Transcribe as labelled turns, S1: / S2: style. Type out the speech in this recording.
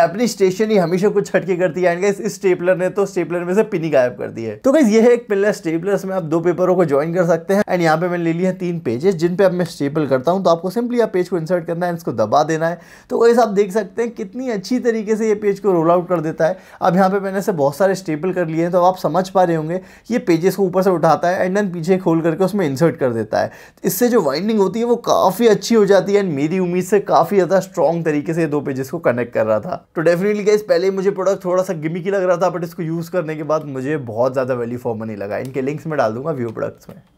S1: अपनी स्टेशनरी हमेशा कुछ हटके करती है एंड गाइस इस स्टेपलर ने तो स्टेपलर में से पिनी गायब कर दी है तो गाइस ये है एक पिलर स्टेपलर इसमें आप दो पेपरों को ज्वाइन कर सकते हैं एंड यहाँ पे मैंने ले लिया है तीन पेजेस जिन पे अब मैं स्टेपल करता हूँ तो आपको सिंपली आप पेज को इंसर्ट करना है इसको दबा देना है तो वैसे आप देख सकते हैं कितनी अच्छी तरीके से ये पेज को रोल आउट कर देता है अब यहाँ पे मैंने इसे बहुत सारे स्टेपल कर लिए हैं तो आप समझ पा रहे होंगे ये पेजेस को ऊपर से उठाता है एंड देन पीछे खोल करके उसमें इंसर्ट कर देता है इससे जो वाइंडिंग होती है वो काफ़ी अच्छी हो जाती है एंड मेरी उम्मीद से काफ़ी ज़्यादा स्ट्रॉन्ग तरीके से दो पेजेस को कनेक्ट कर रहा था तो डेफिनेटली गाइस पहले मुझे प्रोडक्ट थोड़ा सा गिमिकी लग रहा था बट इसको यूज़ करने के बाद मुझे बहुत ज़्यादा वैल्यू फॉर मनी लगा इनके लिंक्स में डाल दूंगा व्यू प्रोडक्ट्स में